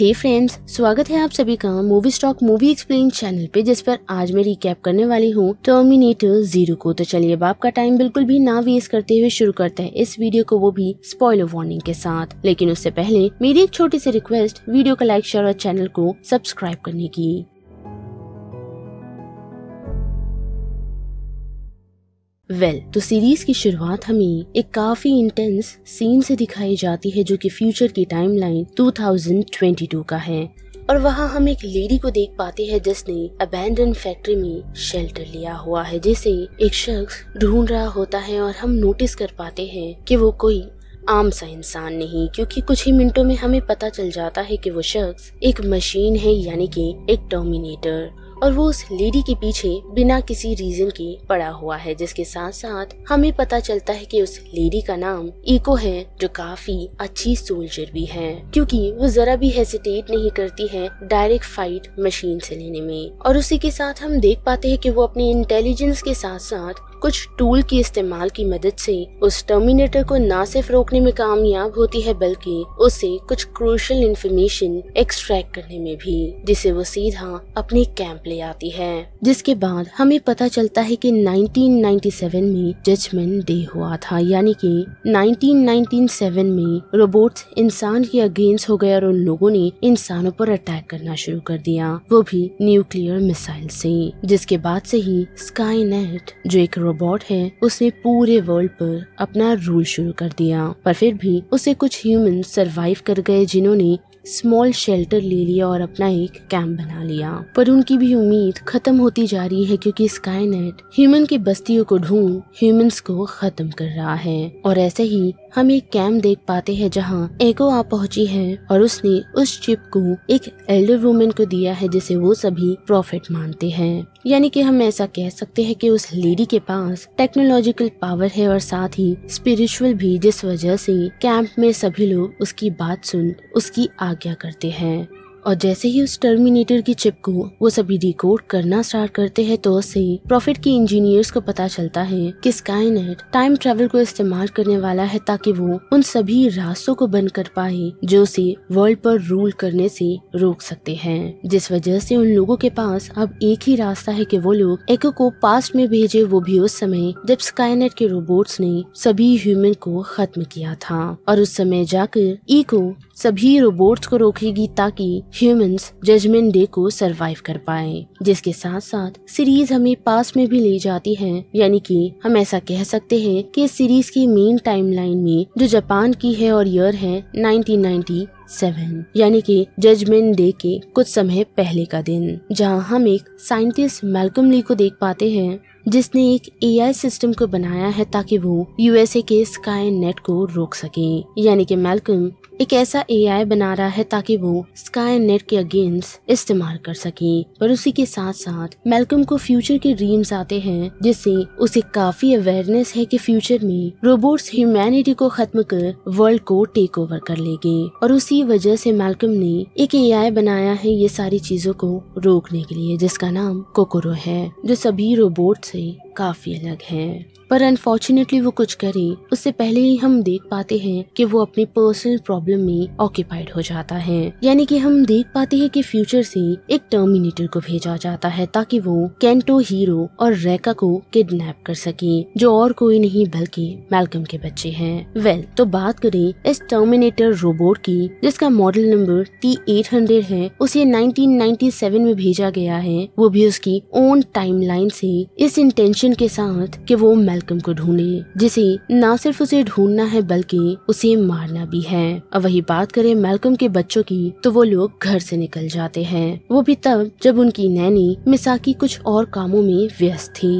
हे friends स्वागत है आप सभी का movie stock movie explain channel पे जिस पर आज मैं रिकैप करने वाली हूँ टर्मिनेटर जीरो को तो चलिए बाप का टाइम बिल्कुल भी ना वेस्ट करते हुए शुरू करते हैं इस वीडियो को वो भी स्पॉइलर वार्निंग के साथ लेकिन उससे पहले मेरी एक छोटी सी रिक्वेस्ट वीडियो को लाइक शेयर और चैनल को सब्सक्राइब करने की वेल well, तो सीरीज की शुरुआत हमें एक काफी इंटेंस सीन से दिखाई जाती है जो कि फ्यूचर की टाइमलाइन 2022 का है और वहाँ हम एक लेडी को देख पाते हैं जिसने अबेंडन फैक्ट्री में शेल्टर लिया हुआ है जिसे एक शख्स ढूंढ रहा होता है और हम नोटिस कर पाते हैं कि वो कोई आम सा इंसान नहीं क्योंकि कुछ ही मिनटों में हमें पता चल जाता है कि वो शख्स एक मशीन है यानी कि एक टर्मिनेटर और वो उस लेडी के पीछे बिना किसी रीजन के पड़ा हुआ है जिसके साथ साथ हमें पता चलता है कि उस लेडी का नाम इको है जो काफी अच्छी सोल्जर भी है क्योंकि वो जरा भी हेजिटेट नहीं करती है डायरेक्ट फाइट मशीन से लेने में और उसी के साथ हम देख पाते हैं कि वो अपने इंटेलिजेंस के साथ साथ कुछ टूल के इस्तेमाल की मदद से उस टर्मिनेटर को न सिर्फ रोकने में कामयाब होती है बल्कि उसे कुछ क्रूशल इंफॉर्मेशन एक्सट्रैक्ट करने में भी जिसे वो सीधा अपने कैंप ले आती है जिसके बाद हमें पता चलता है कि 1997 में जजमेंट डे हुआ था यानी कि 1997 में रोबोट इंसान के अगेंस्ट हो गए और उन लोगों ने इंसानों पर अटैक करना शुरू कर दिया वो भी न्यूक्लियर मिसाइल से जिसके बाद से ही स्काई नेट जो एक रोबोट है उसने पूरे वर्ल्ड पर अपना रूल शुरू कर दिया पर फिर भी उसे कुछ ह्यूमन सरवाइव कर गए जिन्होंने स्मॉल शेल्टर ले लिया और अपना एक कैंप बना लिया पर उनकी भी उम्मीद खत्म होती जा रही है क्योंकि स्काईनेट ह्यूमन की बस्तियों को ढूंढ ह्यूमंस को खत्म कर रहा है और ऐसे ही हम एक कैंप देख पाते हैं जहां एको आ पहुंची है और उसने उस चिप को एक एल्डर वुमेन को दिया है जिसे वो सभी प्रॉफिट मानते हैं यानी कि हम ऐसा कह सकते हैं कि उस लेडी के पास टेक्नोलॉजिकल पावर है और साथ ही स्पिरिचुअल भी जिस वजह से कैंप में सभी लोग उसकी बात सुन उसकी आज्ञा करते हैं और जैसे ही उस टर्मिनेटर की चिप को वो सभी डिकोड करना स्टार्ट करते हैं तो उससे प्रॉफिट के इंजीनियर्स को पता चलता है कि स्काईनेट टाइम ट्रेवल को इस्तेमाल करने वाला है ताकि वो उन सभी रास्तों को बंद कर पाए जो उसे वर्ल्ड पर रूल करने से रोक सकते हैं जिस वजह से उन लोगों के पास अब एक ही रास्ता है कि वो लोग एक को पास्ट में भेजे वो भी उस समय जब स्काईनेट के रोबोट्स ने सभी ह्यूमन को खत्म किया था और उस समय जाकर ईको सभी रोबोट्स को रोकेगी ताकि ह्यूमंस जजमेंट डे को सरवाइव कर पाए जिसके साथ साथ सीरीज हमें पास में भी ले जाती है यानी कि हम ऐसा कह सकते हैं कि इस सीरीज की मेन टाइमलाइन में जो जापान की है और ईयर है 1990 सेवन यानी कि जजमेंट डे के कुछ समय पहले का दिन जहां हम एक साइंटिस्ट मेलकम ली को देख पाते हैं जिसने एक एआई सिस्टम को बनाया है ताकि वो यूएसए के स्काई नेट को रोक सके यानी कि मेलकम एक ऐसा एआई बना रहा है ताकि वो स्काई नेट के अगेंस्ट इस्तेमाल कर सके और उसी के साथ साथ मेलकम को फ्यूचर के ड्रीम्स आते हैं जिससे उसे काफी अवेयरनेस है कि फ्यूचर में रोबोट्स ह्यूमैनिटी को खत्म कर वर्ल्ड को टेक ओवर कर लेंगे और उसी वजह से मेलकम ने एक ए बनाया है ये सारी चीजों को रोकने के लिए जिसका नाम कोकोरो है जो सभी रोबोट से काफी अलग है पर अनफॉर्चुनेटली वो कुछ करे उससे पहले ही हम देख पाते हैं कि वो अपनी पर्सनल प्रॉब्लम में ऑक्यूपाइड हो जाता है यानी कि हम देख पाते हैं कि फ्यूचर से एक टर्मिनेटर को भेजा जाता है ताकि वो कैंटो हीरो और रेका को किडनैप कर सके जो और कोई नहीं बल्कि मेलकम के बच्चे हैं वेल well, तो बात करें इस टर्मिनेटर रोबोट की जिसका model number T eight hundred है उसे सेवन में भेजा गया है वो भी उसकी ओन लाइन से इस इंटेंशन एक्सपेक्टेशन के साथ कि वो मेलकम को ढूंढे जिसे न सिर्फ उसे ढूंढना है बल्कि उसे मारना भी है और वही बात करें मेलकम के बच्चों की तो वो लोग घर से निकल जाते हैं वो भी तब जब उनकी नैनी मिसाकी कुछ और कामों में व्यस्त थी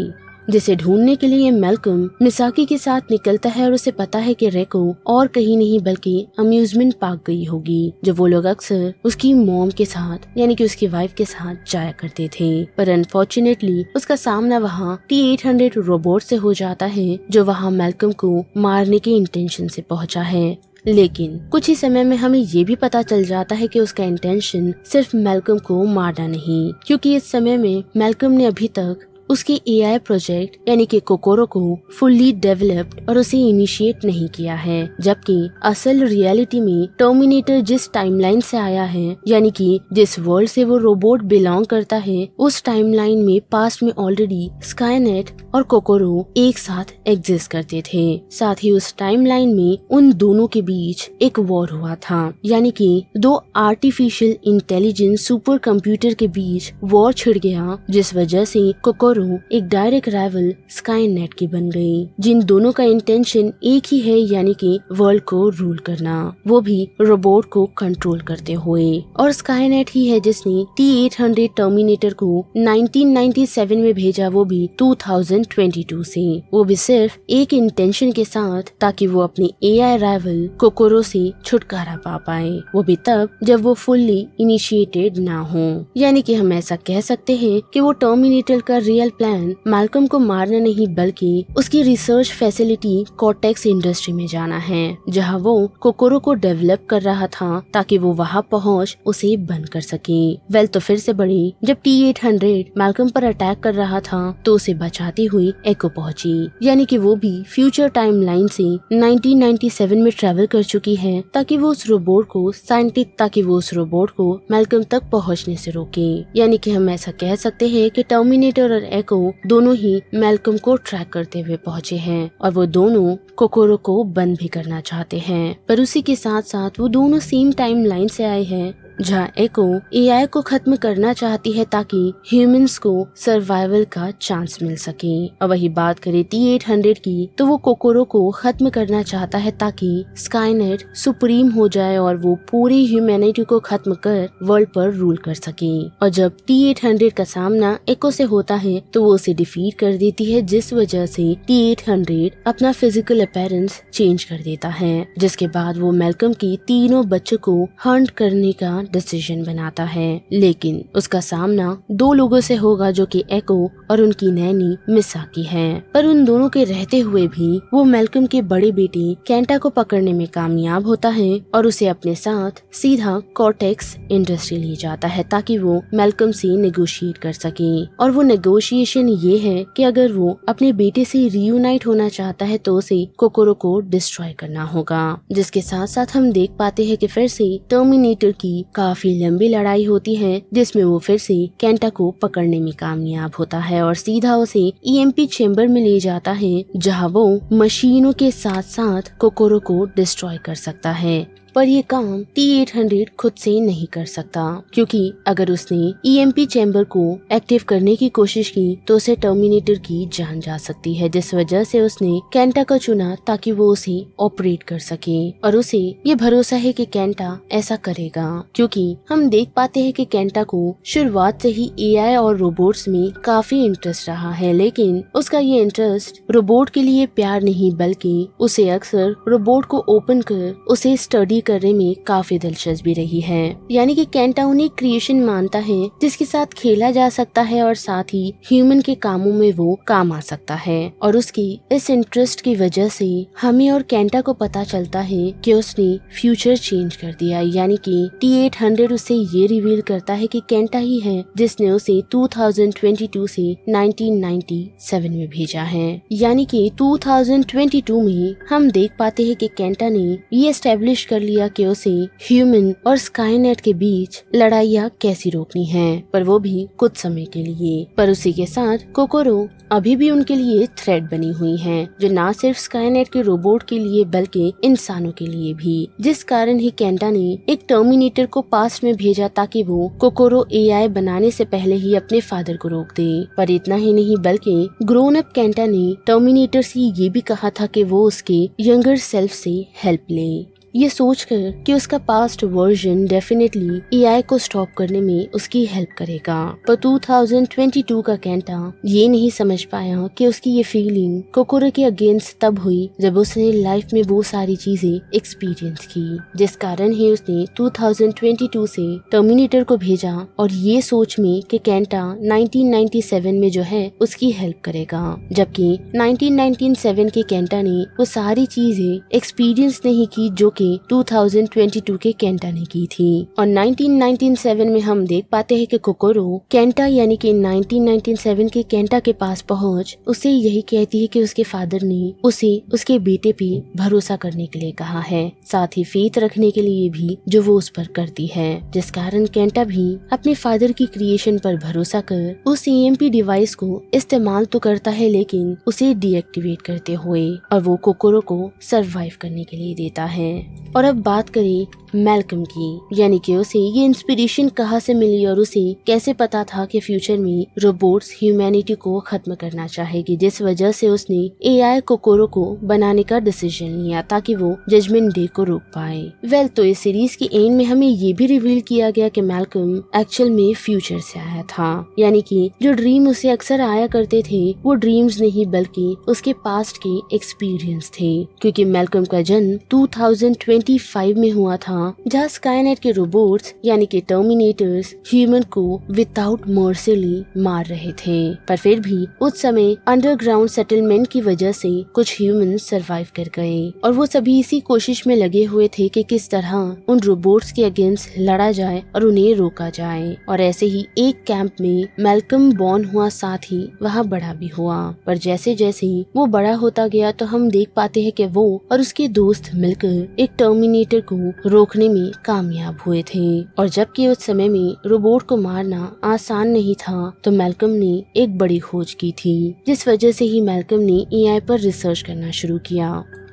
जिसे ढूंढने के लिए मेलकम मिसाकी के साथ निकलता है और उसे पता है कि रेको और कहीं नहीं बल्कि अम्यूजमेंट पार्क गई होगी जो वो लोग अक्सर उसकी मोम के साथ यानी कि उसकी वाइफ के साथ जाया करते थे पर अनफॉर्चुनेटली उसका सामना वहाँ टी एट हंड्रेड रोबोट से हो जाता है जो वहाँ मेलकम को मारने के इंटेंशन से पहुँचा है लेकिन कुछ ही समय में हमें ये भी पता चल जाता है कि उसका इंटेंशन सिर्फ मेलकम को मारना नहीं क्योंकि इस समय में मेलकम ने अभी तक उसके एआई प्रोजेक्ट यानी कि कोकोरो को फुल्ली डेवलप्ड और उसे इनिशिएट नहीं किया है जबकि असल रियलिटी में टर्मिनेटर जिस टाइमलाइन से आया है यानी कि जिस वर्ल्ड से वो रोबोट बिलोंग करता है उस टाइमलाइन में पास्ट में ऑलरेडी स्काईनेट और कोकोरो एक साथ एग्जिस्ट करते थे साथ ही उस लाइन में उन दोनों के बीच एक वॉर हुआ था यानी कि दो आर्टिफिशियल इंटेलिजेंस सुपर कंप्यूटर के बीच वॉर छिड़ गया जिस वजह से कोकोरो हीरो एक डायरेक्ट राइवल स्काई नेट की बन गई जिन दोनों का इंटेंशन एक ही है यानी कि वर्ल्ड को रूल करना वो भी रोबोट को कंट्रोल करते हुए और स्काई नेट ही है जिसने टी एट हंड्रेड टर्मिनेटर को 1997 में भेजा वो भी 2022 से वो भी सिर्फ एक इंटेंशन के साथ ताकि वो अपने एआई राइवल कोकोरो से छुटकारा पा पाए वो भी तब जब वो फुल्ली इनिशिएटेड ना हो यानी कि हम ऐसा कह सकते हैं कि वो टर्मिनेटर का रियल रियल प्लान मालकम को मारना नहीं बल्कि उसकी रिसर्च फैसिलिटी कॉटेक्स इंडस्ट्री में जाना है जहाँ वो कोकोरो को डेवलप कर रहा था ताकि वो वहाँ पहुँच उसे बंद कर सके वेल तो फिर से बड़ी जब टी एट हंड्रेड मालकम पर अटैक कर रहा था तो उसे बचाती हुई एको पहुंची यानी कि वो भी फ्यूचर टाइम लाइन से 1997 में ट्रेवल कर चुकी है ताकि वो उस रोबोट को साइंटिस्ट ताकि वो उस रोबोट को मेलकम तक पहुंचने से रोके यानी कि हम ऐसा कह सकते हैं कि टर्मिनेटर और एको दोनों ही मेलकम को ट्रैक करते हुए पहुंचे हैं और वो दोनों कोकोरो को बंद भी करना चाहते हैं पर उसी के साथ साथ वो दोनों सेम टाइम लाइन से आए हैं जहाँ एको एआई को खत्म करना चाहती है ताकि ह्यूमंस को सर्वाइवल का चांस मिल सके और वही बात करें टी एट हंड्रेड की तो वो कोकोरो को खत्म करना चाहता है ताकि स्काईनेट सुप्रीम हो जाए और वो पूरी ह्यूमैनिटी को खत्म कर वर्ल्ड पर रूल कर सके और जब टी एट हंड्रेड का सामना एको से होता है तो वो उसे डिफीट कर देती है जिस वजह से टी एट हंड्रेड अपना फिजिकल अपेरेंस चेंज कर देता है जिसके बाद वो मेलकम की तीनों बच्चों को हंट करने का डिसीजन बनाता है लेकिन उसका सामना दो लोगों से होगा जो कि एको और उनकी नैनी मिसा की है पर उन दोनों के रहते हुए भी वो मेलकम के बड़ी बेटी कैंटा को पकड़ने में कामयाब होता है और उसे अपने साथ सीधा कॉटेक्स इंडस्ट्री ले जाता है ताकि वो मेलकम से निगोशिएट कर सके और वो नेगोशिएशन ये है कि अगर वो अपने बेटे से रियूनाइट होना चाहता है तो उसे कोकोरो को डिस्ट्रॉय करना होगा जिसके साथ साथ हम देख पाते हैं कि फिर से टर्मिनेटर की काफी लंबी लड़ाई होती है जिसमें वो फिर से कैंटा को पकड़ने में कामयाब होता है और सीधा उसे ईएमपी e चेम्बर में ले जाता है जहाँ वो मशीनों के साथ साथ कोकोरो को डिस्ट्रॉय कर सकता है पर यह काम टी एट हंड्रेड खुद से नहीं कर सकता क्योंकि अगर उसने ईएमपी e चैम्बर को एक्टिव करने की कोशिश की तो उसे टर्मिनेटर की जान जा सकती है जिस वजह से उसने कैंटा को चुना ताकि वो उसे ऑपरेट कर सके और उसे ये भरोसा है कि कैंटा ऐसा करेगा क्योंकि हम देख पाते हैं कि कैंटा को शुरुआत से ही एआई और रोबोट्स में काफी इंटरेस्ट रहा है लेकिन उसका ये इंटरेस्ट रोबोट के लिए प्यार नहीं बल्कि उसे अक्सर रोबोट को ओपन कर उसे स्टडी करने में काफी दिलचस्पी रही है यानी कि कैंटाउन एक क्रिएशन मानता है जिसके साथ खेला जा सकता है और साथ ही ह्यूमन के कामों में वो काम आ सकता है और उसकी इस इंटरेस्ट की वजह से हमें और कैंटा को पता चलता है कि उसने फ्यूचर चेंज कर दिया यानी कि टी एट हंड्रेड उसे ये रिवील करता है कि कैंटा ही है जिसने उसे 2022 से 1997 में भेजा है यानी कि 2022 में हम देख पाते हैं कि कैंटा ने ये स्टेब्लिश कर लिया ऑस्ट्रेलिया के उसे ह्यूमन और स्काईनेट के बीच लड़ाइया कैसी रोकनी है पर वो भी कुछ समय के लिए पर उसी के साथ कोकोरो अभी भी उनके लिए थ्रेड बनी हुई है जो ना सिर्फ स्काईनेट के रोबोट के लिए बल्कि इंसानों के लिए भी जिस कारण ही कैंटा ने एक टर्मिनेटर को पास में भेजा ताकि वो कोकोरो एआई बनाने से पहले ही अपने फादर को रोक दे पर इतना ही नहीं बल्कि ग्रोन अप कैंटा ने टर्मिनेटर से ये भी कहा था कि वो उसके यंगर सेल्फ से हेल्प ले ये सोचकर कि उसका पास्ट वर्जन डेफिनेटली एआई को स्टॉप करने में उसकी हेल्प करेगा पर 2022 का कैंटा ये नहीं समझ पाया कि उसकी ये फीलिंग कोकोरो के अगेंस्ट तब हुई जब उसने लाइफ में वो सारी चीजें एक्सपीरियंस की जिस कारण ही उसने 2022 से टर्मिनेटर को भेजा और ये सोच में कि कैंटा 1997 में जो है उसकी हेल्प करेगा जबकि 1997 के कैंटा ने वो सारी चीजें एक्सपीरियंस नहीं की जो कि के 2022 के कैंटा ने की थी और 1997 में हम देख पाते हैं कि कोकोरो कैंटा यानी कि 1997 के कैंटा के पास पहुंच उसे यही कहती है कि उसके फादर ने उसे उसके बेटे पे भरोसा करने के लिए कहा है साथ ही फेत रखने के लिए भी जो वो उस पर करती है जिस कारण कैंटा भी अपने फादर की क्रिएशन पर भरोसा कर उस ई e डिवाइस को इस्तेमाल तो करता है लेकिन उसे डीएक्टिवेट करते हुए और वो कोकोरो को सरवाइव करने के लिए देता है और अब बात करें मेलकम की यानी कि उसे ये इंस्पिरेशन कहाँ से मिली और उसे कैसे पता था कि फ्यूचर में रोबोट्स ह्यूमैनिटी को खत्म करना चाहेगी जिस वजह से उसने एआई कोकोरो को बनाने का डिसीजन लिया ताकि वो जजमेंट डे को रोक पाए वेल तो इस सीरीज के एंड में हमें ये भी रिवील किया गया कि मेलकम एक्चुअल में फ्यूचर से आया था यानी कि जो ड्रीम उसे अक्सर आया करते थे वो ड्रीम्स नहीं बल्कि उसके पास्ट के एक्सपीरियंस थे क्योंकि मेलकम का जन्म टू थाउजेंड 2025 में हुआ था जहाँ स्काईनेट के रोबोट्स यानी कि टर्मिनेटर्स ह्यूमन को विदाउट मर्सिली मार रहे थे पर फिर भी उस समय अंडरग्राउंड सेटलमेंट की वजह से कुछ ह्यूमन सरवाइव कर गए और वो सभी इसी कोशिश में लगे हुए थे कि किस तरह उन रोबोट्स के अगेंस्ट लड़ा जाए और उन्हें रोका जाए और ऐसे ही एक कैंप में मेलकम बॉर्न हुआ साथ ही वहाँ बड़ा भी हुआ पर जैसे जैसे वो बड़ा होता गया तो हम देख पाते हैं कि वो और उसके दोस्त मिलकर एक टर्मिनेटर को रोकने में कामयाब हुए थे और जबकि उस समय में रोबोट को मारना आसान नहीं था तो मेलकम ने एक बड़ी खोज की थी जिस वजह से ही मेलकम ने ए पर रिसर्च करना शुरू किया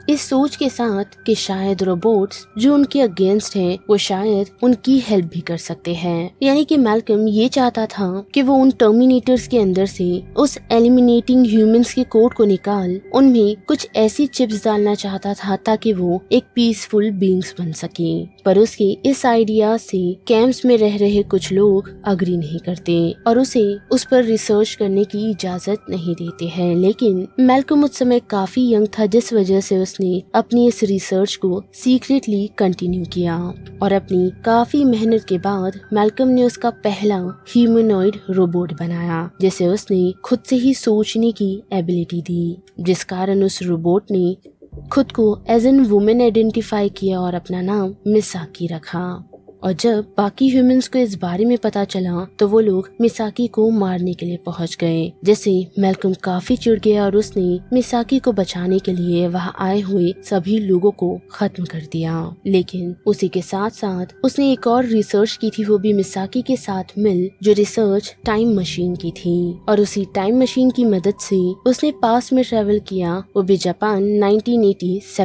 इस सोच के साथ कि शायद रोबोट्स जो उनके अगेंस्ट हैं वो शायद उनकी हेल्प भी कर सकते हैं यानी कि मेलकम ये चाहता था कि वो उन टर्मिनेटर्स के अंदर से उस एलिमिनेटिंग ह्यूमंस के कोड को निकाल उनमें कुछ ऐसी चिप्स डालना चाहता था ताकि वो एक पीसफुल बींग्स बन सके पर उसके इस आइडिया से कैंप्स में रह रहे कुछ लोग अग्री नहीं करते और उसे उस पर रिसर्च करने की इजाजत नहीं देते हैं लेकिन मेलकम उस समय काफी यंग था जिस वजह से उस उसने अपनी इस रिसर्च को सीक्रेटली कंटिन्यू किया और अपनी काफी मेहनत के बाद मेलकम ने उसका पहला ह्यूमनॉइड रोबोट बनाया जिसे उसने खुद से ही सोचने की एबिलिटी दी जिस कारण उस रोबोट ने खुद को एज एन वुमेन आइडेंटिफाई किया और अपना नाम मिसाकी रखा और जब बाकी ह्यूमंस को इस बारे में पता चला तो वो लोग मिसाकी को मारने के लिए पहुंच गए जैसे मेलकम काफी चिड़ गया और उसने मिसाकी को बचाने के लिए वहाँ आए हुए सभी लोगों को खत्म कर दिया लेकिन उसी के साथ साथ उसने एक और रिसर्च की थी वो भी मिसाकी के साथ मिल जो रिसर्च टाइम मशीन की थी और उसी टाइम मशीन की मदद से उसने पास में ट्रेवल किया वो भी जापान नाइनटीन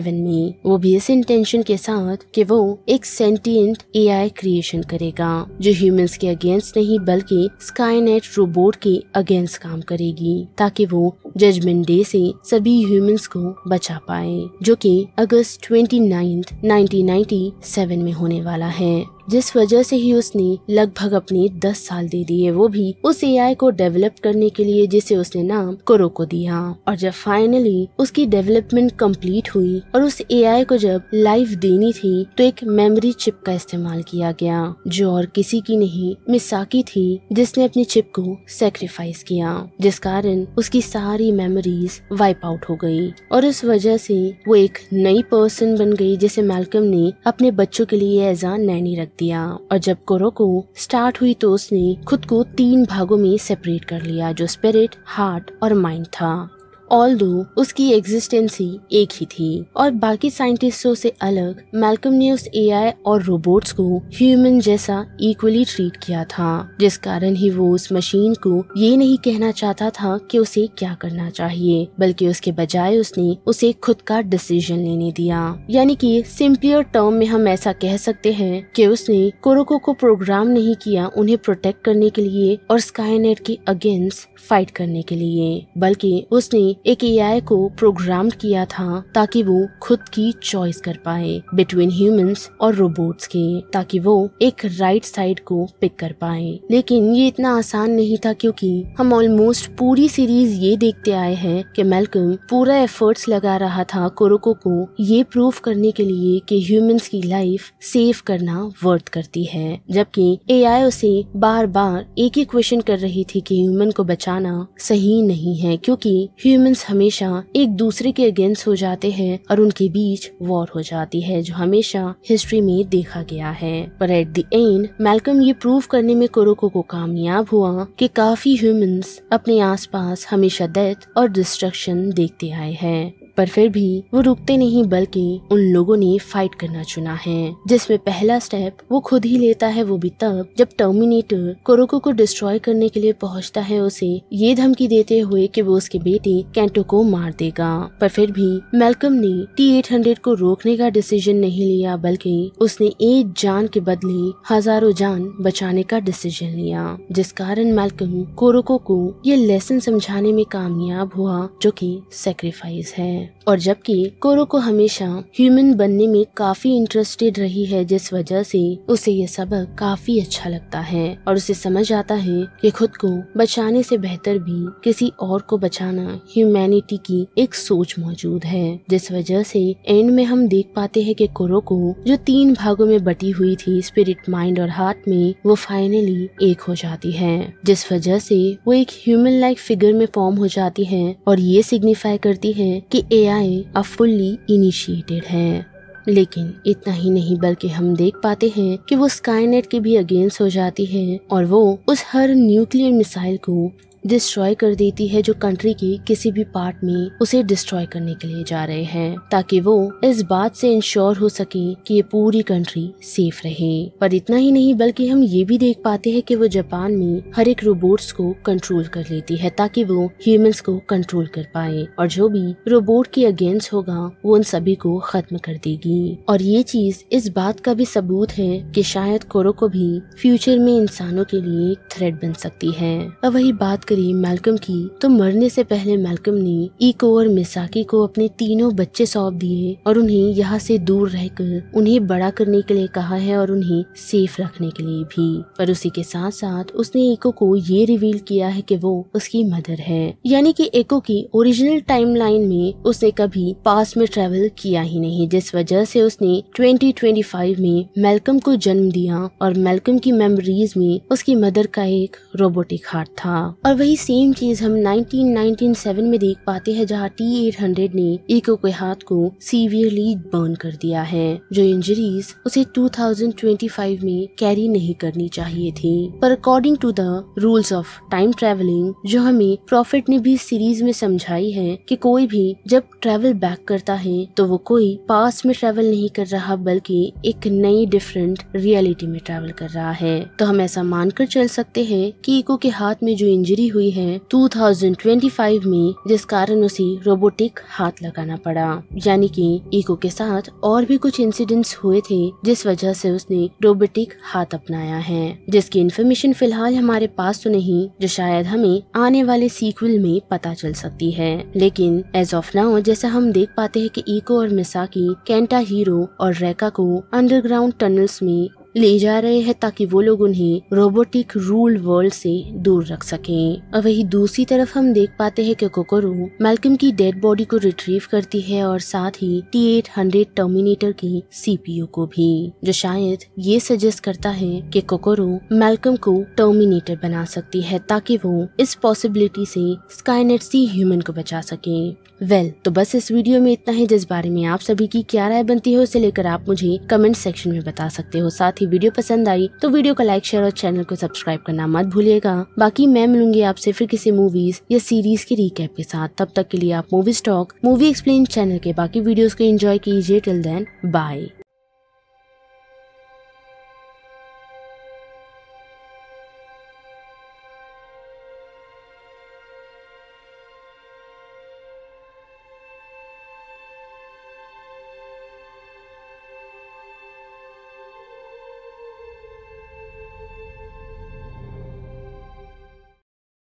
में वो भी इस इंटेंशन के साथ की वो एक सेंटियंट एआई एआई क्रिएशन करेगा जो ह्यूमंस के अगेंस्ट नहीं बल्कि स्काईनेट रोबोट के अगेंस्ट काम करेगी ताकि वो जजमेंट डे से सभी ह्यूमंस को बचा पाए जो कि अगस्त ट्वेंटी नाइन्थ में होने वाला है जिस वजह से ही उसने लगभग अपने 10 साल दे दिए वो भी उस एआई को डेवलप करने के लिए जिसे उसने नाम कोरो को दिया और जब फाइनली उसकी डेवलपमेंट कंप्लीट हुई और उस एआई को जब लाइफ देनी थी तो एक मेमोरी चिप का इस्तेमाल किया गया जो और किसी की नहीं मिसाकी थी जिसने अपनी चिप को सेक्रीफाइस किया जिस कारण उसकी सारी मेमोरीज वाइप आउट हो गई और उस वजह से वो एक नई पर्सन बन गई जिसे मेलकम ने अपने बच्चों के लिए एज आ नैनी रख दिया और जब कोरोको स्टार्ट हुई तो उसने खुद को तीन भागों में सेपरेट कर लिया जो स्पिरिट हार्ट और माइंड था ऑल दो उसकी एग्जिस्टेंसी एक ही थी और बाकी साइंटिस्टों से अलग मेलकम ने उस ए और रोबोट्स को ह्यूमन जैसा इक्वली ट्रीट किया था जिस कारण ही वो उस मशीन को ये नहीं कहना चाहता था कि उसे क्या करना चाहिए बल्कि उसके बजाय उसने उसे खुद का डिसीजन लेने दिया यानी कि सिंपलियर टर्म में हम ऐसा कह सकते हैं कि उसने कोरोको को प्रोग्राम नहीं किया उन्हें प्रोटेक्ट करने के लिए और स्काईनेट के अगेंस्ट फाइट करने के लिए बल्कि उसने एक एआई को प्रोग्राम किया था ताकि वो खुद की चॉइस कर पाए बिटवीन ह्यूमंस और रोबोट्स के ताकि वो एक राइट साइड को पिक कर पाए लेकिन ये इतना आसान नहीं था क्योंकि हम ऑलमोस्ट पूरी सीरीज ये देखते आए हैं कि मेलकम पूरा एफर्ट्स लगा रहा था कोरोको को ये प्रूव करने के लिए कि ह्यूमंस की लाइफ सेव करना वर्थ करती है जबकि एआई उसे बार बार एक ही क्वेश्चन कर रही थी कि ह्यूमन को बचाना सही नहीं है क्योंकि ह्यूमन एलिमेंट्स हमेशा एक दूसरे के अगेंस्ट हो जाते हैं और उनके बीच वॉर हो जाती है जो हमेशा हिस्ट्री में देखा गया है पर एट द एंड मेलकम ये प्रूव करने में कोरोको को कामयाब हुआ कि काफी ह्यूमंस अपने आसपास हमेशा डेथ और डिस्ट्रक्शन देखते आए हैं पर फिर भी वो रुकते नहीं बल्कि उन लोगों ने फाइट करना चुना है जिसमें पहला स्टेप वो खुद ही लेता है वो भी तब जब टर्मिनेटर कोरोको को डिस्ट्रॉय करने के लिए पहुंचता है उसे ये धमकी देते हुए कि वो उसके बेटे कैंटो को मार देगा पर फिर भी मेलकम ने टी एट हंड्रेड को रोकने का डिसीजन नहीं लिया बल्कि उसने एक जान के बदले हजारों जान बचाने का डिसीजन लिया जिस कारण मेलकम कोरोको को ये लेसन समझाने में कामयाब हुआ जो कि सेक्रीफाइस है और जबकि कोरो को हमेशा ह्यूमन बनने में काफी इंटरेस्टेड रही है जिस वजह से उसे ये सबक काफी अच्छा लगता है और उसे समझ आता है कि खुद को बचाने से बेहतर भी किसी और को बचाना ह्यूमैनिटी की एक सोच मौजूद है जिस वजह से एंड में हम देख पाते हैं कि कोरो को जो तीन भागों में बटी हुई थी स्पिरिट माइंड और हार्ट में वो फाइनली एक हो जाती है जिस वजह से वो एक ह्यूमन लाइक फिगर में फॉर्म हो जाती है और ये सिग्निफाई करती है की एआई अब फुल्ली इनिशिएटेड है लेकिन इतना ही नहीं बल्कि हम देख पाते हैं कि वो स्काईनेट के भी अगेंस्ट हो जाती है और वो उस हर न्यूक्लियर मिसाइल को डिस्ट्रॉय कर देती है जो कंट्री की किसी भी पार्ट में उसे डिस्ट्रॉय करने के लिए जा रहे हैं ताकि वो इस बात से इंश्योर हो सके कि ये पूरी कंट्री सेफ रहे पर इतना ही नहीं बल्कि हम ये भी देख पाते हैं कि वो जापान में हर एक रोबोट्स को कंट्रोल कर लेती है ताकि वो ह्यूमंस को कंट्रोल कर पाए और जो भी रोबोट के अगेंस्ट होगा वो उन सभी को खत्म कर देगी और ये चीज इस बात का भी सबूत है कि शायद कोरो को भी फ्यूचर में इंसानों के लिए एक बन सकती है अब वही बात कर करीम मेलकम की तो मरने से पहले मेलकम ने इको और मिसाकी को अपने तीनों बच्चे सौंप दिए और उन्हें यहाँ से दूर रहकर उन्हें बड़ा करने के लिए कहा है और उन्हें सेफ रखने के लिए भी पर उसी के साथ साथ उसने इको को ये रिवील किया है कि वो उसकी मदर है यानी कि एको की ओरिजिनल टाइमलाइन में उसने कभी पास में ट्रेवल किया ही नहीं जिस वजह से उसने 2025 में मेलकम को जन्म दिया और मेलकम की मेमोरीज में उसकी मदर का एक रोबोटिक हार्ट था और वही सेम चीज हम 1997 में देख पाते हैं जहां टी 800 ने इको के हाथ को सीवियरली बर्न कर दिया है जो इंजरीज उसे 2025 में कैरी नहीं करनी चाहिए थी पर according to the rules of time travelling जो हमें प्रॉफिट ने भी सीरीज में समझाई है कि कोई भी जब ट्रेवल बैक करता है तो वो कोई पास में ट्रेवल नहीं कर रहा बल्कि एक नई डिफरेंट रियलिटी में ट्रेवल कर रहा है तो हम ऐसा मानकर चल सकते हैं कि इको के हाथ में जो इंजरी हुई है 2025 में जिस कारण उसे रोबोटिक हाथ लगाना पड़ा यानी कि इको के साथ और भी कुछ इंसिडेंट्स हुए थे जिस वजह से उसने रोबोटिक हाथ अपनाया है जिसकी इन्फॉर्मेशन फिलहाल हमारे पास तो नहीं जो शायद हमें आने वाले सीक्वल में पता चल सकती है लेकिन एज ऑफ नाउ जैसा हम देख पाते हैं कि इको और मिसाकी कैंटा हीरो और रेका को अंडरग्राउंड टनल्स में ले जा रहे हैं ताकि वो लोग उन्हें रोबोटिक रूल वर्ल्ड से दूर रख सकें और वही दूसरी तरफ हम देख पाते हैं कि कोकोरू मेलकम की डेड बॉडी को रिट्रीव करती है और साथ ही टी एट हंड्रेड टर्मिनेटर की सीपीयू को भी जो शायद ये सजेस्ट करता है कि कोकोरू मेलकम को टर्मिनेटर बना सकती है ताकि वो इस पॉसिबिलिटी से स्काईनेट सी ह्यूमन को बचा सके वेल well, तो बस इस वीडियो में इतना ही जिस बारे में आप सभी की क्या राय बनती है उसे लेकर आप मुझे कमेंट सेक्शन में बता सकते हो साथ ही वीडियो पसंद आई तो वीडियो को लाइक शेयर और चैनल को सब्सक्राइब करना मत भूलिएगा बाकी मैं मिलूंगी आपसे फिर किसी मूवीज या सीरीज के रिकेप के साथ तब तक के लिए आप movie stock movie explain channel के बाकी वीडियो को एंजॉय कीजिए टिल देन बाय